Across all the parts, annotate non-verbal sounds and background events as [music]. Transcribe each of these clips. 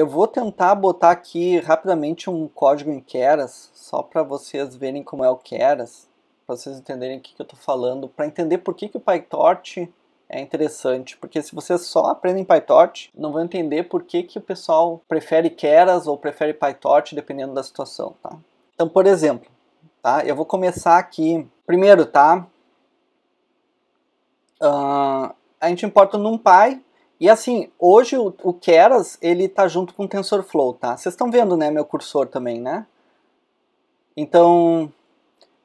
Eu vou tentar botar aqui rapidamente um código em Keras, só para vocês verem como é o Keras, para vocês entenderem o que, que eu estou falando, para entender por que, que o PyTorch é interessante, porque se vocês só aprendem PyTorch, não vão entender por que, que o pessoal prefere Keras ou prefere PyTorch, dependendo da situação, tá? Então, por exemplo, tá? Eu vou começar aqui, primeiro, tá? Uh, a gente importa o NumPy, e assim, hoje o, o Keras, ele tá junto com o TensorFlow, tá? Vocês estão vendo, né, meu cursor também, né? Então,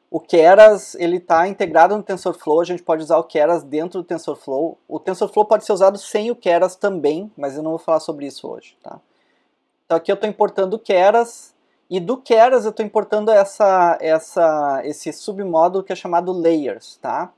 o Keras, ele tá integrado no TensorFlow, a gente pode usar o Keras dentro do TensorFlow. O TensorFlow pode ser usado sem o Keras também, mas eu não vou falar sobre isso hoje, tá? Então aqui eu estou importando o Keras, e do Keras eu estou importando essa, essa, esse submódulo que é chamado Layers, tá?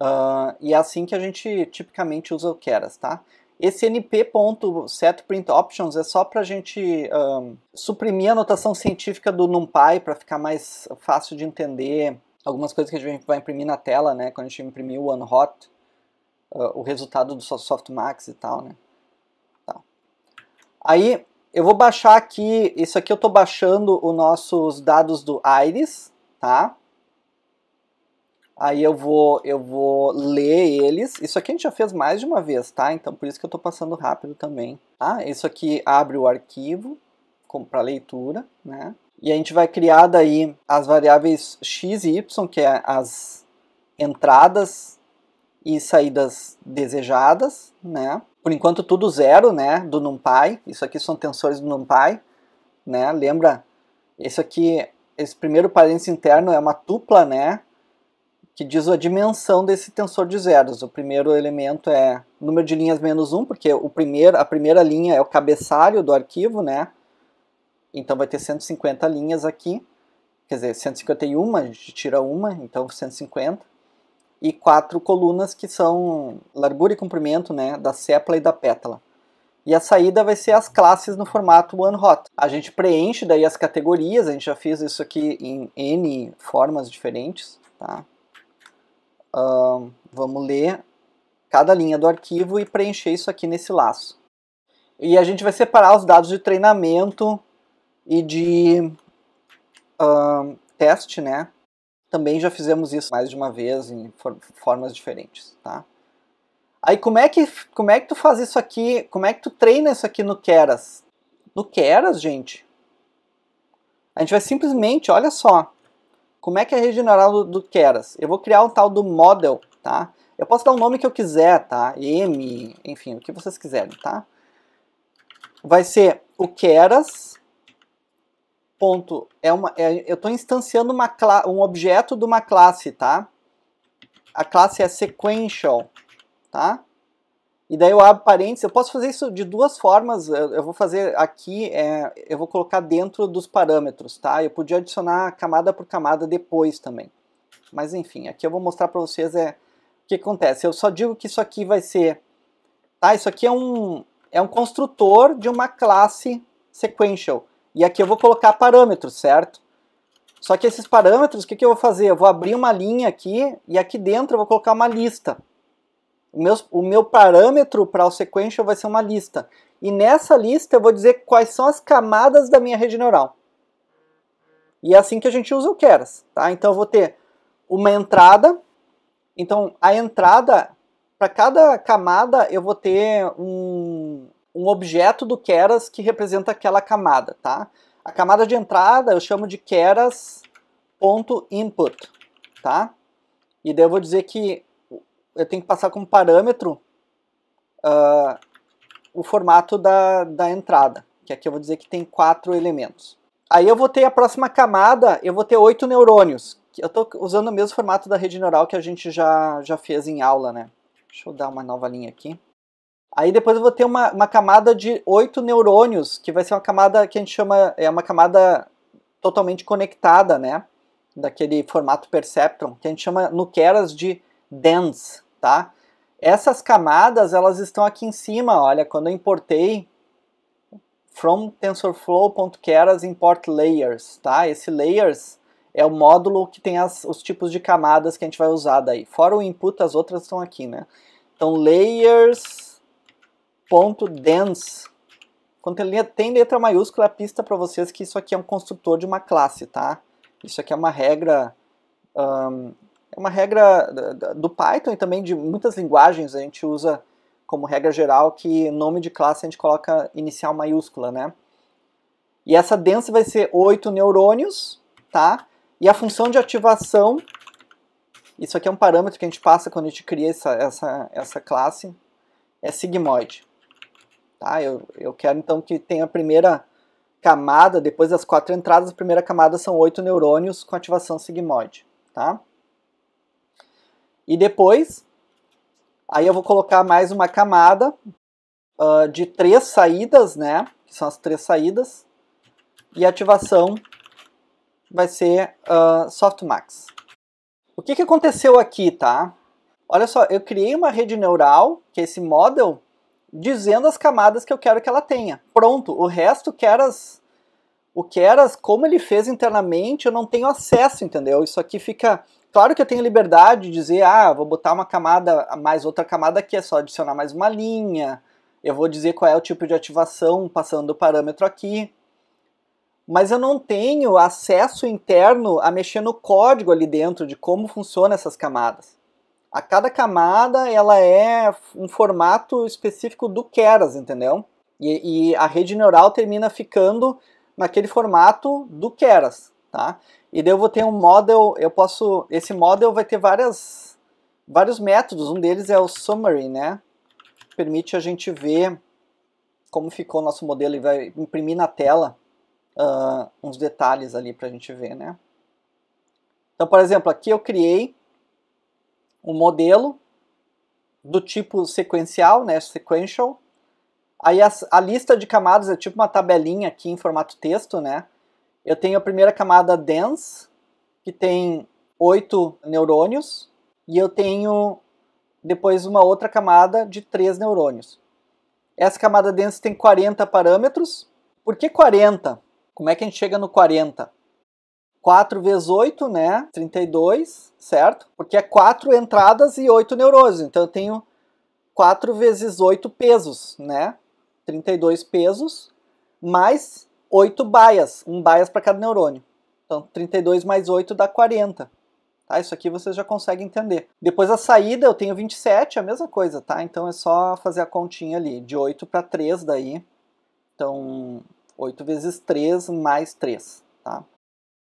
Uh, e é assim que a gente tipicamente usa o Keras, tá? Esse np.setPrintOptions é só para a gente um, suprimir a notação científica do NumPy para ficar mais fácil de entender algumas coisas que a gente vai imprimir na tela, né? Quando a gente imprimir o OneHot, uh, ah, o resultado do softmax e tal, né? Tá. Aí eu vou baixar aqui, isso aqui eu estou baixando os nossos dados do Iris, tá? Aí eu vou, eu vou ler eles. Isso aqui a gente já fez mais de uma vez, tá? Então por isso que eu estou passando rápido também. Ah, isso aqui abre o arquivo para leitura, né? E a gente vai criar daí as variáveis x e y, que é as entradas e saídas desejadas, né? Por enquanto tudo zero, né? Do NumPy. Isso aqui são tensores do NumPy, né? Lembra? Esse aqui, esse primeiro parênteses interno é uma tupla, né? que diz a dimensão desse tensor de zeros. O primeiro elemento é número de linhas menos 1, porque o primeiro, a primeira linha é o cabeçalho do arquivo, né? Então vai ter 150 linhas aqui, quer dizer, 151, a gente tira uma, então 150. E quatro colunas que são largura e comprimento, né, da sépala e da pétala. E a saída vai ser as classes no formato one-hot. A gente preenche daí as categorias, a gente já fez isso aqui em N formas diferentes, tá? Uh, vamos ler cada linha do arquivo e preencher isso aqui nesse laço. E a gente vai separar os dados de treinamento e de uh, teste, né? Também já fizemos isso mais de uma vez em for formas diferentes, tá? Aí como é que como é que tu faz isso aqui? Como é que tu treina isso aqui no Keras? No Keras, gente, a gente vai simplesmente, olha só, como é que é regenerar do, do Keras? Eu vou criar um tal do model, tá? Eu posso dar o nome que eu quiser, tá? M, enfim, o que vocês quiserem, tá? Vai ser o Keras ponto é uma é, eu estou instanciando uma um objeto de uma classe tá a classe é sequential tá e daí eu abro parênteses, eu posso fazer isso de duas formas, eu vou fazer aqui, é, eu vou colocar dentro dos parâmetros, tá? Eu podia adicionar camada por camada depois também. Mas enfim, aqui eu vou mostrar para vocês é, o que acontece. Eu só digo que isso aqui vai ser, tá? Isso aqui é um, é um construtor de uma classe sequential. E aqui eu vou colocar parâmetros, certo? Só que esses parâmetros, o que, que eu vou fazer? Eu vou abrir uma linha aqui e aqui dentro eu vou colocar uma lista o meu parâmetro para o sequential vai ser uma lista. E nessa lista eu vou dizer quais são as camadas da minha rede neural. E é assim que a gente usa o Keras. Tá? Então eu vou ter uma entrada. Então a entrada, para cada camada eu vou ter um, um objeto do Keras que representa aquela camada. Tá? A camada de entrada eu chamo de Keras.input. Tá? E daí eu vou dizer que eu tenho que passar como parâmetro uh, o formato da, da entrada, que aqui eu vou dizer que tem quatro elementos. Aí eu vou ter a próxima camada, eu vou ter oito neurônios. Eu estou usando o mesmo formato da rede neural que a gente já, já fez em aula, né? Deixa eu dar uma nova linha aqui. Aí depois eu vou ter uma, uma camada de oito neurônios, que vai ser uma camada que a gente chama, é uma camada totalmente conectada, né? Daquele formato perceptron, que a gente chama no Keras de dense tá? Essas camadas, elas estão aqui em cima, olha, quando eu importei from tensorflow.keras import layers, tá? Esse layers é o módulo que tem as, os tipos de camadas que a gente vai usar daí. Fora o input, as outras estão aqui, né? Então, layers.dense. Quando tem letra, tem letra maiúscula, pista para vocês que isso aqui é um construtor de uma classe, tá? Isso aqui é uma regra um, é uma regra do Python e também de muitas linguagens a gente usa como regra geral que nome de classe a gente coloca inicial maiúscula, né? E essa densa vai ser 8 neurônios, tá? E a função de ativação, isso aqui é um parâmetro que a gente passa quando a gente cria essa, essa, essa classe, é sigmoide. Tá? Eu, eu quero então que tenha a primeira camada, depois das quatro entradas, a primeira camada são oito neurônios com ativação sigmoide. Tá? E depois, aí eu vou colocar mais uma camada uh, de três saídas, né? Que são as três saídas. E a ativação vai ser uh, ah, softmax. O que, que aconteceu aqui, tá? Olha só, eu criei uma rede neural, que é esse model, dizendo as camadas que eu quero que ela tenha. Pronto, o resto Keras, o Keras, como ele fez internamente, eu não tenho acesso, entendeu? Isso aqui fica Claro que eu tenho liberdade de dizer, ah, vou botar uma camada, mais outra camada aqui, é só adicionar mais uma linha. Eu vou dizer qual é o tipo de ativação passando o parâmetro aqui. Mas eu não tenho acesso interno a mexer no código ali dentro de como funcionam essas camadas. A cada camada ela é um formato específico do Keras, entendeu? E, e a rede neural termina ficando naquele formato do Keras, tá? E daí eu vou ter um model, eu posso, esse model vai ter várias, vários métodos, um deles é o summary, né? Permite a gente ver como ficou o nosso modelo e vai imprimir na tela uh, uns detalhes ali para a gente ver, né? Então, por exemplo, aqui eu criei um modelo do tipo sequencial, né, sequential. Aí a, a lista de camadas é tipo uma tabelinha aqui em formato texto, né? Eu tenho a primeira camada dense, que tem oito neurônios, e eu tenho depois uma outra camada de três neurônios. Essa camada dense tem 40 parâmetros. Por que 40? Como é que a gente chega no 40? 4 vezes 8, né? 32, certo? Porque é 4 entradas e 8 neurônios. Então eu tenho 4 vezes 8 pesos, né? 32 pesos, mais 8 baias, um bias para cada neurônio. Então, 32 mais 8 dá 40. Tá? Isso aqui vocês já conseguem entender. Depois a saída, eu tenho 27, é a mesma coisa, tá? Então é só fazer a continha ali, de 8 para 3 daí. Então, 8 vezes 3 mais 3, tá?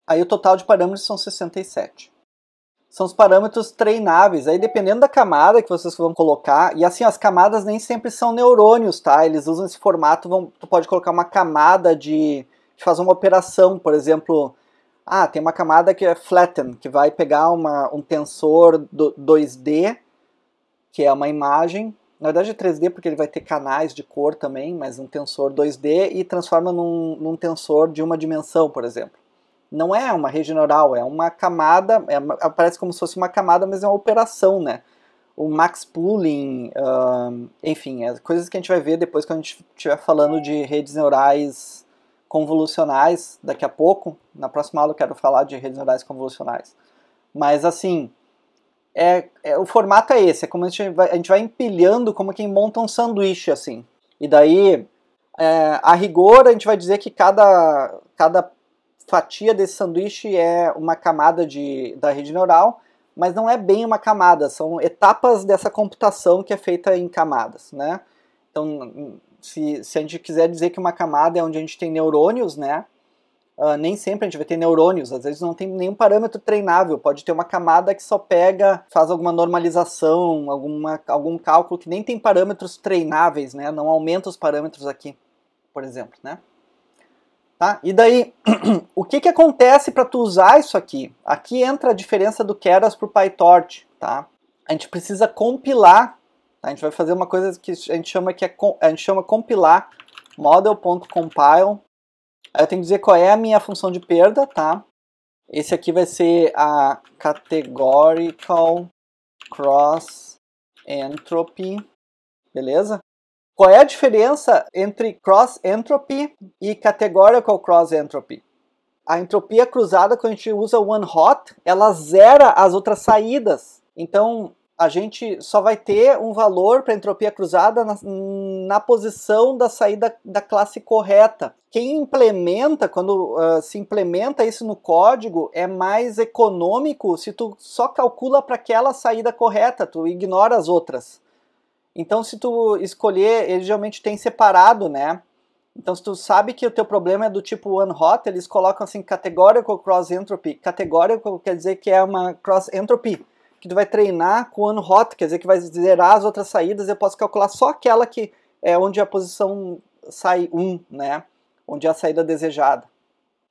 Aí o total de parâmetros são 67 são os parâmetros treináveis. Aí dependendo da camada que vocês vão colocar, e assim, as camadas nem sempre são neurônios, tá? Eles usam esse formato, vão, tu pode colocar uma camada de, de fazer uma operação, por exemplo, ah, tem uma camada que é flatten, que vai pegar uma, um tensor do, 2D, que é uma imagem, na verdade é 3D porque ele vai ter canais de cor também, mas um tensor 2D e transforma num, num tensor de uma dimensão, por exemplo não é uma rede neural, é uma camada, é uma, parece como se fosse uma camada, mas é uma operação, né? O max pooling, uh, enfim, é coisas que a gente vai ver depois quando a gente estiver falando de redes neurais convolucionais daqui a pouco. Na próxima aula eu quero falar de redes neurais convolucionais. Mas assim, é, é, o formato é esse, é como a gente, vai, a gente vai empilhando como quem monta um sanduíche, assim. E daí, é, a rigor, a gente vai dizer que cada, cada fatia desse sanduíche é uma camada de, da rede neural, mas não é bem uma camada, são etapas dessa computação que é feita em camadas, né? Então, se, se a gente quiser dizer que uma camada é onde a gente tem neurônios, né? Uh, nem sempre a gente vai ter neurônios, às vezes não tem nenhum parâmetro treinável, pode ter uma camada que só pega, faz alguma normalização, alguma, algum cálculo que nem tem parâmetros treináveis, né? Não aumenta os parâmetros aqui, por exemplo, né? Tá? E daí, [clears throat] o que, que acontece para tu usar isso aqui? Aqui entra a diferença do Keras para o PyTorch. Tá? A gente precisa compilar, tá? a gente vai fazer uma coisa que a gente chama, que é, a gente chama compilar model.compile. Eu tenho que dizer qual é a minha função de perda, tá? Esse aqui vai ser a categorical cross entropy, beleza? Qual é a diferença entre cross entropy e categorical cross entropy? A entropia cruzada, quando a gente usa one hot, ela zera as outras saídas. Então, a gente só vai ter um valor para entropia cruzada na, na, posição da saída da classe correta. Quem implementa, quando uh, se implementa isso no código, é mais econômico se tu só calcula para aquela saída correta, tu ignora as outras. Então, se tu escolher, eles geralmente tem separado, né? Então, se tu sabe que o teu problema é do tipo one hot, eles colocam assim categórico cross entropy. Categórico quer dizer que é uma cross entropy, que tu vai treinar com one hot, quer dizer que vai zerar as outras saídas, eu posso calcular só aquela que é onde a posição sai 1, né? Onde é a saída desejada.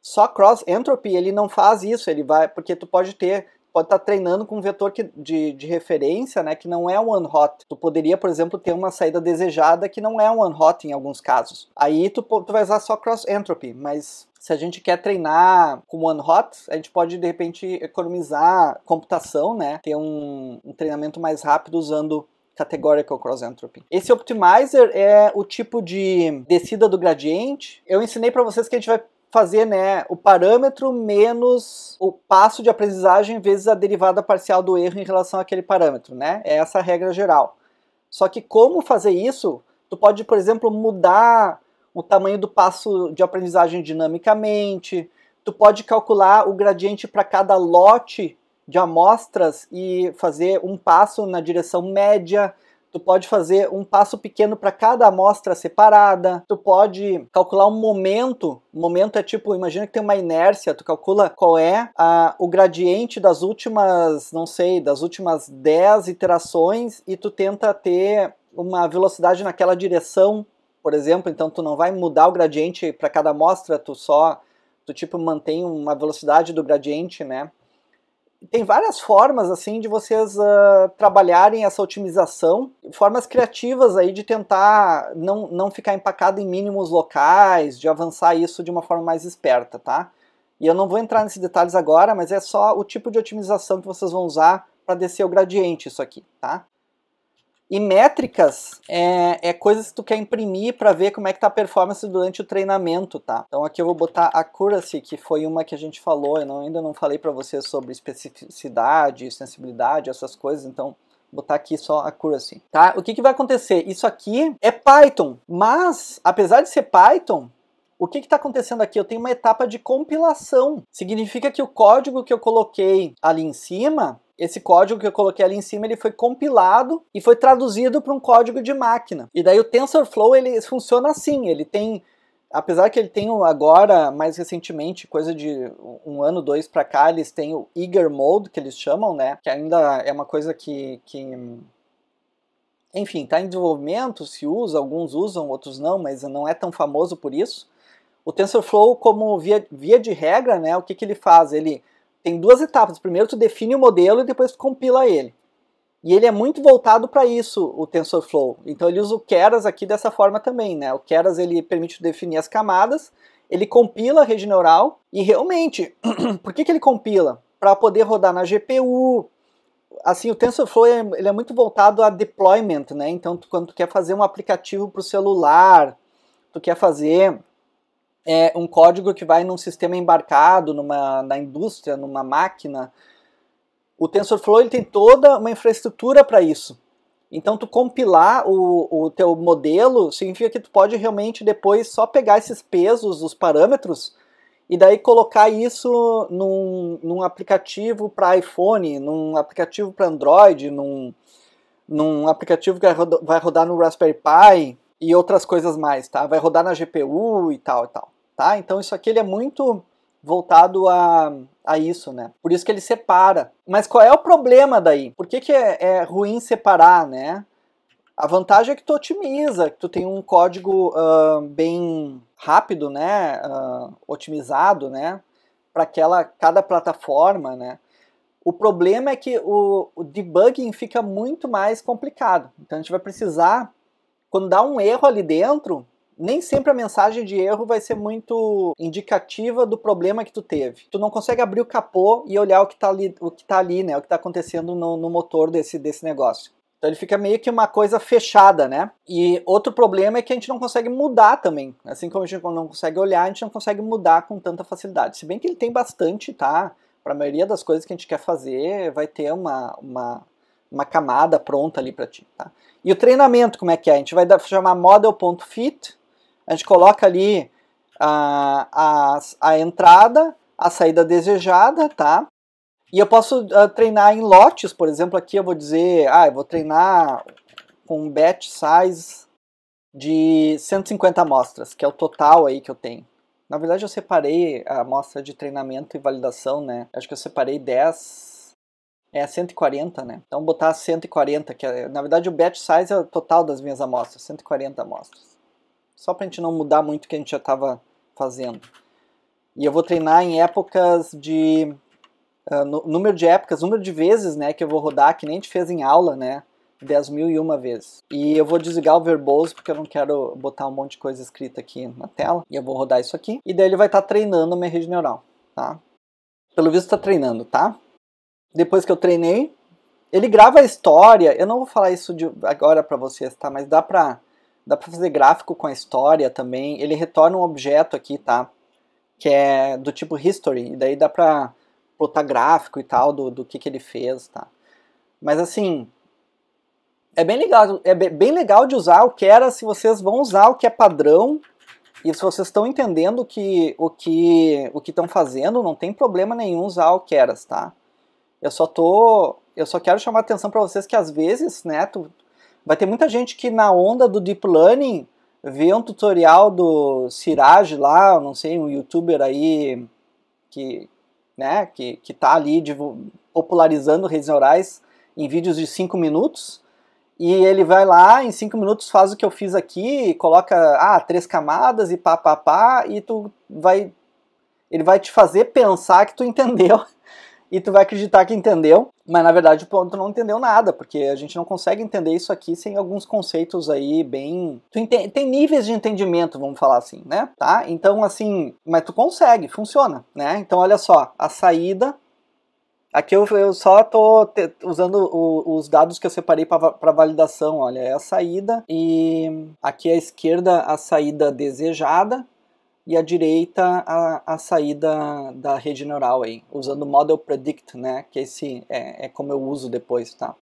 Só cross entropy ele não faz isso, ele vai porque tu pode ter pode estar tá treinando com um vetor que, de, de referência, né, que não é one hot. Tu poderia, por exemplo, ter uma saída desejada que não é one hot em alguns casos. Aí tu, tu vai usar só cross entropy, mas se a gente quer treinar com one hot, a gente pode de repente economizar computação, né? Ter um, um treinamento mais rápido usando Categorical Cross Entropy. Esse Optimizer é o tipo de descida do gradiente. Eu ensinei para vocês que a gente vai fazer né, o parâmetro menos o passo de aprendizagem vezes a derivada parcial do erro em relação àquele parâmetro, né? É essa a regra geral. Só que como fazer isso? Tu pode, por exemplo, mudar o tamanho do passo de aprendizagem dinamicamente, tu pode calcular o gradiente para cada lote de amostras e fazer um passo na direção média, tu pode fazer um passo pequeno para cada amostra separada, tu pode calcular um momento. momento é tipo, imagina que tem uma inércia, tu calcula qual é a, o gradiente das últimas, não sei, das últimas 10 iterações e tu tenta ter uma velocidade naquela direção, por exemplo, então tu não vai mudar o gradiente para cada amostra, tu só tu tipo mantém uma velocidade do gradiente, né? tem várias formas assim de vocês uh, trabalharem essa otimização, formas criativas aí de tentar não, não ficar empacado em mínimos locais, de avançar isso de uma forma mais esperta, tá? E eu não vou entrar nesses detalhes agora, mas é só o tipo de otimização que vocês vão usar para descer o gradiente isso aqui, tá? E métricas é, é coisas que tu quer imprimir para ver como é que tá a performance durante o treinamento, tá? Então aqui eu vou botar a accuracy, que foi uma que a gente falou, eu não, ainda não falei para vocês sobre especificidade, sensibilidade, essas coisas, então botar aqui só accuracy, tá? O que, que vai acontecer? Isso aqui é Python, mas apesar de ser Python, o que está acontecendo aqui? Eu tenho uma etapa de compilação. Significa que o código que eu coloquei ali em cima, esse código que eu coloquei ali em cima, ele foi compilado e foi traduzido para um código de máquina. E daí o TensorFlow, ele funciona assim, ele tem apesar que ele tem agora, mais recentemente, coisa de um ano, dois para cá, eles têm o Eager Mode, que eles chamam, né? Que ainda é uma coisa que. que enfim, está em desenvolvimento, se usa, alguns usam, outros não, mas não é tão famoso por isso. O TensorFlow, como via, via de regra, né, o que, que ele faz? Ele tem duas etapas. Primeiro tu define o modelo e depois tu compila ele. E ele é muito voltado para isso, o TensorFlow. Então ele usa o Keras aqui dessa forma também, né? O Keras ele permite definir as camadas, ele compila a rede neural e realmente, [clears throat] por que, que ele compila? Para poder rodar na GPU. Assim, o TensorFlow é, ele é muito voltado a deployment, né? Então tu, quando tu quer fazer um aplicativo para o celular, tu quer fazer é um código que vai num sistema embarcado, numa, na indústria, numa máquina. O TensorFlow ele tem toda uma infraestrutura para isso. Então, tu compilar o, o teu modelo significa que tu pode realmente depois só pegar esses pesos, os parâmetros, e daí colocar isso num, num aplicativo para iPhone, num aplicativo para Android, num, num aplicativo que vai rodar, no Raspberry Pi e outras coisas mais, tá? Vai rodar na GPU e tal e tal tá? Então isso aqui ele é muito voltado a, a isso, né? Por isso que ele separa. Mas qual é o problema daí? Por que, que é, é ruim separar, né? A vantagem é que tu otimiza, que tu tem um código uh, bem rápido, né? Uh, otimizado, né? Para aquela cada plataforma, né? O problema é que o, o, debugging fica muito mais complicado. Então a gente vai precisar, quando dá um erro ali dentro, nem sempre a mensagem de erro vai ser muito indicativa do problema que tu teve. Tu não consegue abrir o capô e olhar o que está ali, o que tá ali, né? O que está acontecendo no, no motor desse, desse negócio. Então ele fica meio que uma coisa fechada, né? E outro problema é que a gente não consegue mudar também. Assim como a gente não consegue olhar, a gente não consegue mudar com tanta facilidade. Se bem que ele tem bastante, tá? Para a maioria das coisas que a gente quer fazer, vai ter uma, uma, uma camada pronta ali para ti, tá? E o treinamento, como é que é? A gente vai chamar model.fit, a gente coloca ali a, a, a entrada, a saída desejada, tá? E eu posso uh, treinar em lotes, por exemplo, aqui eu vou dizer, ah, eu vou treinar com um batch size de 150 amostras, que é o total aí que eu tenho. Na verdade eu separei a amostra de treinamento e validação, né? Acho que eu separei 10, é 140, né? Então botar 140, que é, na verdade o batch size é o total das minhas amostras, 140 amostras só para a gente não mudar muito o que a gente já estava fazendo. E eu vou treinar em épocas de uh, número de épocas, número de vezes, né, que eu vou rodar, que nem a gente fez em aula, né, 10 mil e uma vezes. E eu vou desligar o verboso, porque eu não quero botar um monte de coisa escrita aqui na tela, e eu vou rodar isso aqui, e daí ele vai estar tá treinando a minha rede neural, tá? Pelo visto está treinando, tá? Depois que eu treinei, ele grava a história, eu não vou falar isso de agora para vocês, tá? Mas dá para Dá para fazer gráfico com a história também. Ele retorna um objeto aqui, tá? Que é do tipo history. E daí dá para botar gráfico e tal do, do que, que ele fez, tá? Mas assim, é bem legal, é bem legal de usar o que era se vocês vão usar o que é padrão e se vocês estão entendendo o que o que o que estão fazendo, não tem problema nenhum usar o Keras, tá? Eu só tô eu só quero chamar a atenção para vocês que às vezes, né, tu, Vai ter muita gente que na onda do deep learning vê um tutorial do Siraj lá, não sei, um youtuber aí que, né, que, que tá ali popularizando redes neurais em vídeos de 5 minutos. E ele vai lá, em 5 minutos faz o que eu fiz aqui, coloca, ah, três camadas e pá, pá, pá, e tu vai... Ele vai te fazer pensar que tu entendeu e tu vai acreditar que entendeu, mas na verdade tu não entendeu nada, porque a gente não consegue entender isso aqui sem alguns conceitos aí bem. Tu Tem níveis de entendimento, vamos falar assim, né? Tá? Então, assim, mas tu consegue, funciona, né? Então, olha só, a saída Aqui eu, eu só tô te, usando o, os dados que eu separei para validação. Olha, é a saída e aqui à esquerda a saída desejada e à direita a, a saída da rede neural aí, usando o model predict, né, que esse é, é como eu uso depois, tá?